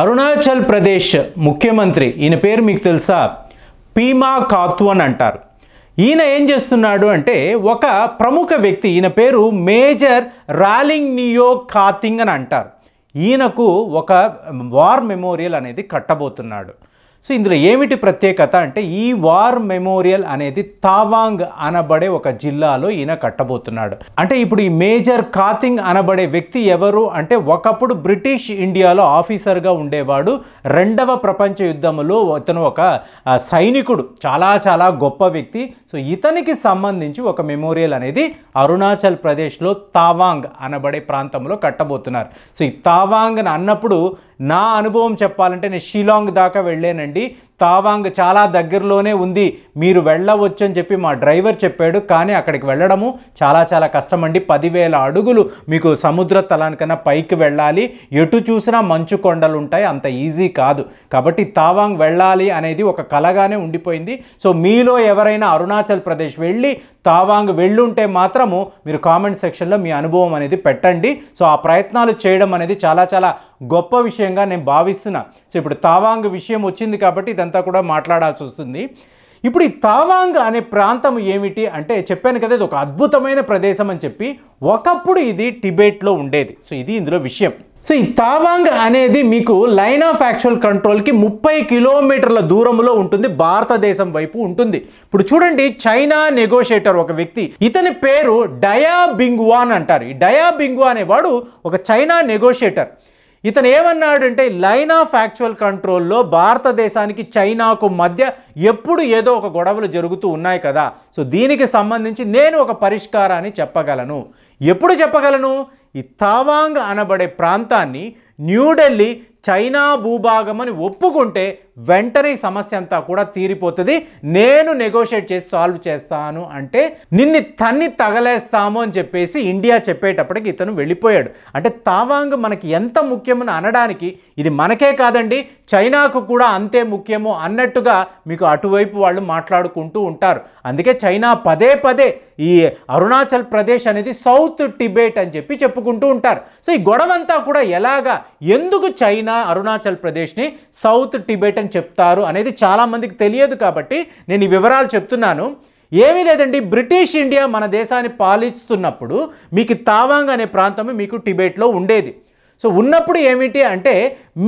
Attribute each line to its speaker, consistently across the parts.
Speaker 1: అరుణాచల్ ప్రదేశ్ ముఖ్యమంత్రి ఈయన పేరు మీకు తెలుసా పీమా ఖాతు అని అంటారు ఈయన ఏం చేస్తున్నాడు అంటే ఒక ప్రముఖ వ్యక్తి ఈయన పేరు మేజర్ రాలింగ్ నియో కాతింగ్ అని అంటారు ఈయనకు ఒక వార్ మెమోరియల్ అనేది కట్టబోతున్నాడు సో ఇందులో ఏమిటి ప్రత్యేకత అంటే ఈ వార్ మెమోరియల్ అనేది తావాంగ్ అనబడే ఒక జిల్లాలో ఈయన కట్టబోతున్నాడు అంటే ఇప్పుడు ఈ మేజర్ కాతింగ్ అనబడే వ్యక్తి ఎవరు అంటే ఒకప్పుడు బ్రిటిష్ ఇండియాలో ఆఫీసర్గా ఉండేవాడు రెండవ ప్రపంచ యుద్ధంలో ఇతను ఒక సైనికుడు చాలా చాలా గొప్ప వ్యక్తి సో ఇతనికి సంబంధించి ఒక మెమోరియల్ అనేది అరుణాచల్ ప్రదేశ్లో తావాంగ్ అనబడే ప్రాంతంలో కట్టబోతున్నారు సో ఈ తావాంగ్ అని అన్నప్పుడు నా అనుభవం చెప్పాలంటే నేను షిలాంగ్ దాకా వెళ్ళానండి తావాంగ్ చాలా దగ్గరలోనే ఉంది మీరు వెళ్ళవచ్చు అని చెప్పి మా డ్రైవర్ చెప్పాడు కానీ అక్కడికి వెళ్ళడము చాలా చాలా కష్టమండి పదివేల అడుగులు మీకు సముద్ర తలానికన్నా పైకి వెళ్ళాలి ఎటు చూసినా మంచు కొండలు ఉంటాయి అంత ఈజీ కాదు కాబట్టి తావాంగ్ వెళ్ళాలి అనేది ఒక కలగానే ఉండిపోయింది సో మీలో ఎవరైనా అరుణాచల్ ప్రదేశ్ వెళ్ళి తావాంగ్ వెళ్ళుంటే మాత్రము మీరు కామెంట్ సెక్షన్లో మీ అనుభవం అనేది పెట్టండి సో ఆ ప్రయత్నాలు చేయడం అనేది చాలా చాలా గొప్ప విషయంగా నేను భావిస్తున్నా సో ఇప్పుడు తావాంగ్ విషయం వచ్చింది కాబట్టి ఇదంతా కూడా మాట్లాడాల్సి వస్తుంది ఇప్పుడు ఈ తావాంగ్ అనే ప్రాంతం ఏమిటి అంటే చెప్పాను కదా ఇది ఒక అద్భుతమైన ప్రదేశం అని చెప్పి ఒకప్పుడు ఇది టిబెట్లో ఉండేది సో ఇది ఇందులో విషయం సో ఈ తావాంగ్ అనేది మీకు లైన్ ఆఫ్ యాక్చువల్ కంట్రోల్కి ముప్పై కిలోమీటర్ల దూరంలో ఉంటుంది భారతదేశం వైపు ఉంటుంది ఇప్పుడు చూడండి చైనా నెగోషియేటర్ ఒక వ్యక్తి ఇతని పేరు డయా బింగ్వాన్ అంటారు ఈ డయా బింగ్వా అనేవాడు ఒక చైనా నెగోషియేటర్ ఇతను ఏమన్నాడంటే లైన్ ఆఫ్ యాక్చువల్ కంట్రోల్లో భారతదేశానికి చైనాకు మధ్య ఎప్పుడు ఏదో ఒక గొడవలు జరుగుతూ ఉన్నాయి కదా సో దీనికి సంబంధించి నేను ఒక పరిష్కారాన్ని చెప్పగలను ఎప్పుడు చెప్పగలను ఈ తావాంగ్ అనబడే ప్రాంతాన్ని న్యూఢిల్లీ చైనా భూభాగం అని ఒప్పుకుంటే వెంటనే సమస్య అంతా కూడా తీరిపోతుంది నేను నెగోషియేట్ చేసి సాల్వ్ చేస్తాను అంటే నిన్ను తన్ని తగలేస్తాము అని చెప్పేసి ఇండియా చెప్పేటప్పటికి ఇతను వెళ్ళిపోయాడు అంటే తావాంగ్ మనకి ఎంత ముఖ్యమని అనడానికి ఇది మనకే కాదండి చైనాకు కూడా అంతే ముఖ్యము అన్నట్టుగా మీకు అటువైపు వాళ్ళు మాట్లాడుకుంటూ ఉంటారు అందుకే చైనా పదే పదే ఈ అరుణాచల్ ప్రదేశ్ అనేది సౌత్ టిబెట్ అని చెప్పి చెప్పుకుంటూ ఉంటారు సో ఈ గొడవంతా కూడా ఎలాగా ఎందుకు చైనా చైనా అరుణాచల్ ప్రదేశ్ని సౌత్ టిబెట్ అని చెప్తారు అనేది చాలామందికి తెలియదు కాబట్టి నేను ఈ వివరాలు చెప్తున్నాను ఏమీ లేదండి బ్రిటిష్ ఇండియా మన దేశాన్ని పాలిస్తున్నప్పుడు మీకు తావాంగ్ అనే ప్రాంతం మీకు టిబెట్లో ఉండేది సో ఉన్నప్పుడు ఏమిటి అంటే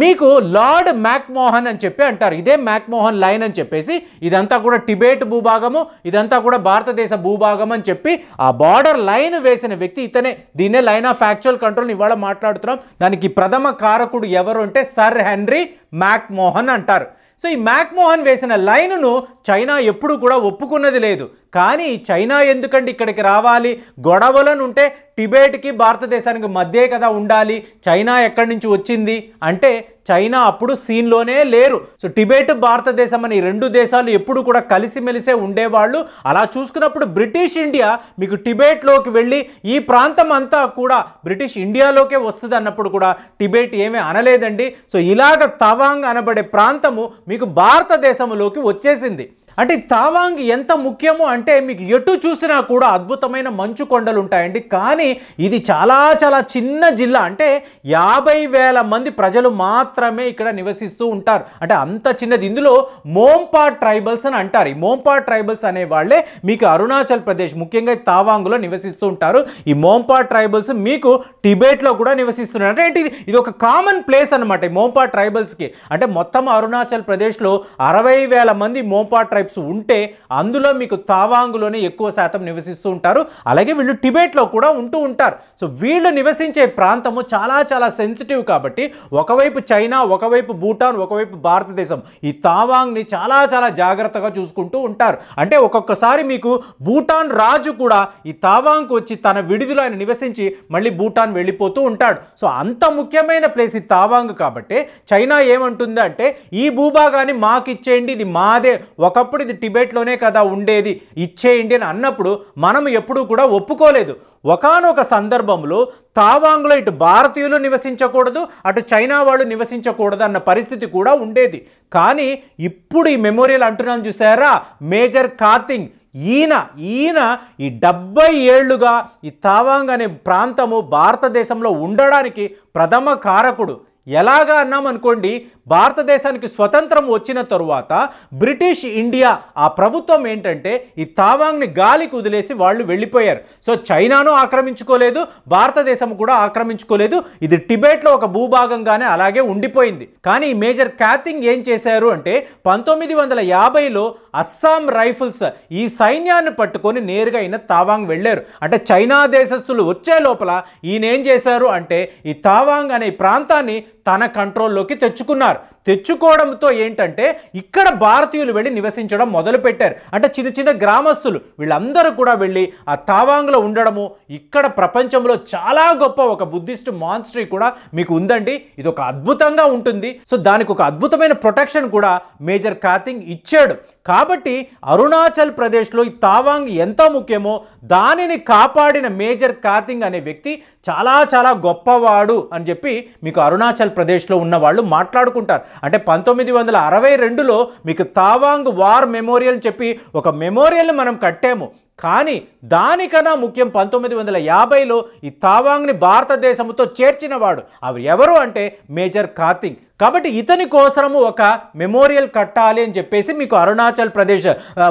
Speaker 1: మీకు లార్డ్ మ్యాక్మోహన్ అని చెప్పి అంటారు ఇదే మ్యాక్మోహన్ లైన్ అని చెప్పేసి ఇదంతా కూడా టిబేట్ భూభాగము ఇదంతా కూడా భారతదేశ భూభాగం అని చెప్పి ఆ బార్డర్ లైన్ వేసిన వ్యక్తి ఇతనే దీన్నే లైన్ ఆఫ్ యాక్చువల్ కంట్రోల్ ఇవాళ మాట్లాడుతున్నాం దానికి ప్రథమ కారకుడు ఎవరు అంటే సర్ హెన్రీ మ్యాక్మోహన్ అంటారు సో ఈ మ్యాక్మోహన్ వేసిన లైన్ను చైనా ఎప్పుడు కూడా ఒప్పుకున్నది లేదు కానీ చైనా ఎందుకండి ఇక్కడికి రావాలి గొడవలను ఉంటే టిబేట్కి భారతదేశానికి మధ్యే కదా ఉండాలి చైనా ఎక్కడి నుంచి వచ్చింది అంటే చైనా అప్పుడు సీన్లోనే లేరు సో టిబేట్ భారతదేశం అని రెండు దేశాలు ఎప్పుడు కూడా కలిసిమెలిసే ఉండేవాళ్ళు అలా చూసుకున్నప్పుడు బ్రిటిష్ ఇండియా మీకు టిబేట్లోకి వెళ్ళి ఈ ప్రాంతం అంతా కూడా బ్రిటిష్ ఇండియాలోకే వస్తుంది అన్నప్పుడు కూడా టిబేట్ ఏమీ అనలేదండి సో ఇలాగ తవాంగ్ అనబడే ప్రాంతము మీకు భారతదేశంలోకి వచ్చేసింది అంటే తావాంగ్ ఎంత ముఖ్యమో అంటే మీకు ఎటు చూసినా కూడా అద్భుతమైన మంచు కొండలు ఉంటాయండి కానీ ఇది చాలా చాలా చిన్న జిల్లా అంటే యాభై వేల మంది ప్రజలు మాత్రమే ఇక్కడ నివసిస్తూ ఉంటారు అంటే అంత చిన్నది ఇందులో మోంపా ట్రైబల్స్ అని అంటారు ఈ మోంపా ట్రైబల్స్ అనే వాళ్ళే మీకు అరుణాచల్ ప్రదేశ్ ముఖ్యంగా తావాంగ్లో నివసిస్తూ ఉంటారు ఈ మోంపా ట్రైబల్స్ మీకు టిబెట్లో కూడా నివసిస్తున్నారు అంటే ఏంటి ఇది ఒక కామన్ ప్లేస్ అనమాట ఈ మోంపా ట్రైబల్స్కి అంటే మొత్తం అరుణాచల్ ప్రదేశ్లో అరవై వేల మంది మోంపా ట్రైబల్ ట్రైబ్స్ ఉంటే అందులో మీకు తావాంగులోనే ఎక్కువ శాతం నివసిస్తూ ఉంటారు అలాగే వీళ్ళు టిబెట్లో కూడా ఉంటూ ఉంటారు సో వీళ్ళు నివసించే ప్రాంతము చాలా చాలా సెన్సిటివ్ కాబట్టి ఒకవైపు చైనా ఒకవైపు భూటాన్ ఒకవైపు భారతదేశం ఈ తావాంగ్ని చాలా చాలా జాగ్రత్తగా చూసుకుంటూ ఉంటారు అంటే ఒక్కొక్కసారి మీకు భూటాన్ రాజు కూడా ఈ తావాంగ్ వచ్చి తన విడిదిలో ఆయన నివసించి మళ్ళీ భూటాన్ వెళ్ళిపోతూ ఉంటాడు సో అంత ముఖ్యమైన ప్లేస్ ఈ తావాంగ్ కాబట్టి చైనా ఏమంటుంది అంటే ఈ భూభాగాన్ని మాకిచ్చేయండి ఇది మాదే ఒకప్పుడు ఒకప్పుడు ఇది టిబెట్లోనే కదా ఉండేది ఇచ్చేయండి అని అన్నప్పుడు మనం ఎప్పుడూ కూడా ఒప్పుకోలేదు ఒకనొక సందర్భంలో తావాంగ్లో ఇటు భారతీయులు నివసించకూడదు అటు చైనా వాళ్ళు నివసించకూడదు అన్న పరిస్థితి కూడా ఉండేది కానీ ఇప్పుడు ఈ మెమోరియల్ అంటున్నాం చూసారా మేజర్ కాతింగ్ ఈయన ఈయన ఈ డెబ్బై ఏళ్లుగా ఈ తావాంగ్ అనే ప్రాంతము భారతదేశంలో ఉండడానికి ప్రథమ కారకుడు ఎలాగా అన్నామనుకోండి భారతదేశానికి స్వతంత్రం వచ్చిన తరువాత బ్రిటిష్ ఇండియా ఆ ప్రభుత్వం ఏంటంటే ఈ తావాంగ్ని గాలికి వదిలేసి వాళ్ళు వెళ్ళిపోయారు సో చైనాను ఆక్రమించుకోలేదు భారతదేశం కూడా ఆక్రమించుకోలేదు ఇది టిబెట్లో ఒక భూభాగంగానే అలాగే ఉండిపోయింది కానీ మేజర్ క్యాథింగ్ ఏం చేశారు అంటే పంతొమ్మిది వందల యాభైలో అస్సాం రైఫిల్స్ ఈ సైన్యాన్ని పట్టుకొని నేరుగా అయిన తావాంగ్ వెళ్ళారు అంటే చైనా దేశస్తులు వచ్చే లోపల ఈయన ఏం చేశారు అంటే ఈ తావాంగ్ అనే ప్రాంతాన్ని తన కంట్రోల్లోకి తెచ్చుకున్నారు తెచ్చుకోవడంతో ఏంటంటే ఇక్కడ భారతీయులు వెళ్ళి నివసించడం మొదలుపెట్టారు అంటే చిన్న చిన్న గ్రామస్తులు వీళ్ళందరూ కూడా వెళ్ళి ఆ తావాంగ్లో ఉండడము ఇక్కడ ప్రపంచంలో చాలా గొప్ప ఒక బుద్ధిస్ట్ మాన్స్ట్రీ కూడా మీకు ఉందండి ఇది ఒక అద్భుతంగా ఉంటుంది సో దానికి ఒక అద్భుతమైన ప్రొటెక్షన్ కూడా మేజర్ కాతింగ్ ఇచ్చాడు కాబట్టి అరుణాచల్ ప్రదేశ్లో ఈ తావాంగ్ ఎంత ముఖ్యమో దానిని కాపాడిన మేజర్ కాతింగ్ అనే వ్యక్తి చాలా చాలా గొప్పవాడు అని చెప్పి మీకు అరుణాచల్ ప్రదేశ్లో ఉన్న వాళ్ళు మాట్లాడుకుంటారు అంటే పంతొమ్మిది వందల అరవై రెండులో మీకు తావాంగ్ వార్ మెమోరియల్ చెప్పి ఒక మెమోరియల్ని మనం కట్టాము కానీ దానికన్నా ముఖ్యం పంతొమ్మిది వందల యాభైలో ఈ తావాంగ్ని భారతదేశంతో చేర్చినవాడు అవి ఎవరు అంటే మేజర్ కార్తింగ్ కాబట్టి ఇతని కోసము ఒక మెమోరియల్ కట్టాలి అని చెప్పేసి మీకు అరుణాచల్ ప్రదేశ్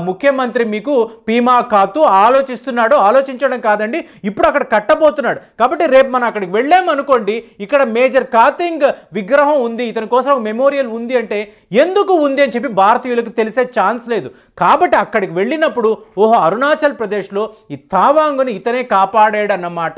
Speaker 1: ముఖ్యమంత్రి మీకు పీమా కాతు ఆలోచిస్తున్నాడు ఆలోచించడం కాదండి ఇప్పుడు అక్కడ కట్టబోతున్నాడు కాబట్టి రేపు మనం అక్కడికి వెళ్ళామనుకోండి ఇక్కడ మేజర్ కాతింగ్ విగ్రహం ఉంది ఇతని కోసం ఒక మెమోరియల్ ఉంది అంటే ఎందుకు ఉంది అని చెప్పి భారతీయులకు తెలిసే ఛాన్స్ లేదు కాబట్టి అక్కడికి వెళ్ళినప్పుడు ఓహో అరుణాచల్ ప్రదేశ్లో ఈ తావాంగ్ని ఇతనే కాపాడాడన్నమాట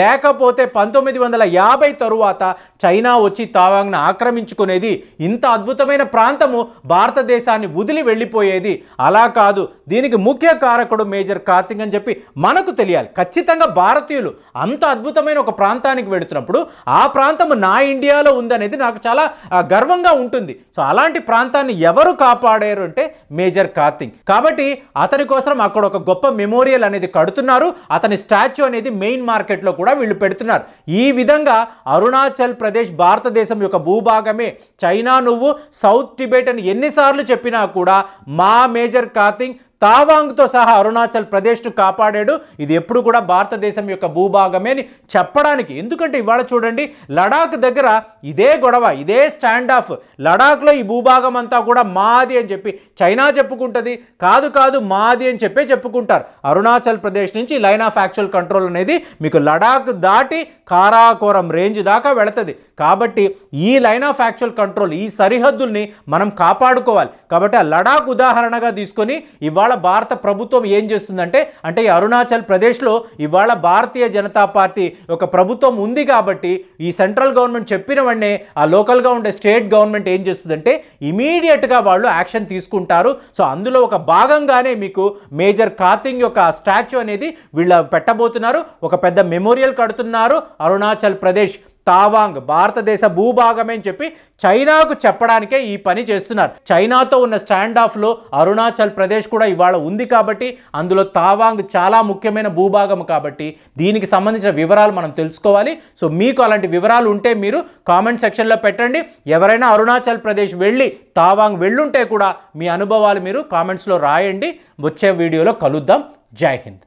Speaker 1: లేకపోతే పంతొమ్మిది వందల యాభై తరువాత చైనా వచ్చి తావాంగ్ను ఆక్రమించి ఆక్రమించుకునేది ఇంత అద్భుతమైన ప్రాంతము భారతదేశాన్ని వదిలి వెళ్ళిపోయేది అలా కాదు దీనికి ముఖ్య కారకుడు మేజర్ కార్తింగ్ అని చెప్పి మనకు తెలియాలి ఖచ్చితంగా భారతీయులు అంత అద్భుతమైన ఒక ప్రాంతానికి వెళుతున్నప్పుడు ఆ ప్రాంతము నా ఇండియాలో ఉందనేది నాకు చాలా గర్వంగా ఉంటుంది సో అలాంటి ప్రాంతాన్ని ఎవరు కాపాడారు అంటే మేజర్ కార్తింగ్ కాబట్టి అతని కోసం అక్కడ ఒక గొప్ప మెమోరియల్ అనేది కడుతున్నారు అతని స్టాచ్యూ అనేది మెయిన్ మార్కెట్లో కూడా వీళ్ళు పెడుతున్నారు ఈ విధంగా అరుణాచల్ ప్రదేశ్ భారతదేశం యొక్క భూభాగం మాత్రమే చైనా నువ్వు సౌత్ టిబెట్ అని ఎన్నిసార్లు చెప్పినా కూడా మా మేజర్ కాథింగ్ తావాంగ్తో సహా అరుణాచల్ ప్రదేశ్ను కాపాడాడు ఇది ఎప్పుడు కూడా భారతదేశం యొక్క భూభాగమే అని చెప్పడానికి ఎందుకంటే ఇవాళ చూడండి లడాక్ దగ్గర ఇదే గొడవ ఇదే స్టాండ్ ఆఫ్ లడాక్లో ఈ భూభాగం అంతా కూడా మాది అని చెప్పి చైనా చెప్పుకుంటుంది కాదు కాదు మాది అని చెప్పే చెప్పుకుంటారు అరుణాచల్ ప్రదేశ్ నుంచి లైన్ ఆఫ్ యాక్చువల్ కంట్రోల్ అనేది మీకు లడాక్ దాటి కారాకోరం రేంజ్ దాకా వెళుతుంది కాబట్టి ఈ లైన్ ఆఫ్ యాక్చువల్ కంట్రోల్ ఈ సరిహద్దుల్ని మనం కాపాడుకోవాలి కాబట్టి ఆ లడాక్ ఉదాహరణగా తీసుకొని ఇవాళ ఇవాళ భారత ప్రభుత్వం ఏం చేస్తుందంటే అంటే అరుణాచల్ ప్రదేశ్లో ఇవాళ భారతీయ జనతా పార్టీ ఒక ప్రభుత్వం ఉంది కాబట్టి ఈ సెంట్రల్ గవర్నమెంట్ చెప్పిన వెంటనే ఆ లోకల్గా ఉండే స్టేట్ గవర్నమెంట్ ఏం చేస్తుందంటే ఇమీడియట్గా వాళ్ళు యాక్షన్ తీసుకుంటారు సో అందులో ఒక భాగంగానే మీకు మేజర్ కాతింగ్ యొక్క స్టాచ్యూ అనేది వీళ్ళ పెట్టబోతున్నారు ఒక పెద్ద మెమోరియల్ కడుతున్నారు అరుణాచల్ ప్రదేశ్ తావాంగ్ భారతదేశ భూభాగమే అని చెప్పి చైనాకు చెప్పడానికే ఈ పని చేస్తున్నారు చైనాతో ఉన్న స్టాండ్ ఆఫ్లో అరుణాచల్ ప్రదేశ్ కూడా ఇవాళ ఉంది కాబట్టి అందులో తావాంగ్ చాలా ముఖ్యమైన భూభాగం కాబట్టి దీనికి సంబంధించిన వివరాలు మనం తెలుసుకోవాలి సో మీకు అలాంటి వివరాలు ఉంటే మీరు కామెంట్ సెక్షన్లో పెట్టండి ఎవరైనా అరుణాచల్ ప్రదేశ్ వెళ్ళి తావాంగ్ వెళ్ళుంటే కూడా మీ అనుభవాలు మీరు కామెంట్స్లో రాయండి వచ్చే వీడియోలో కలుద్దాం జై హింద్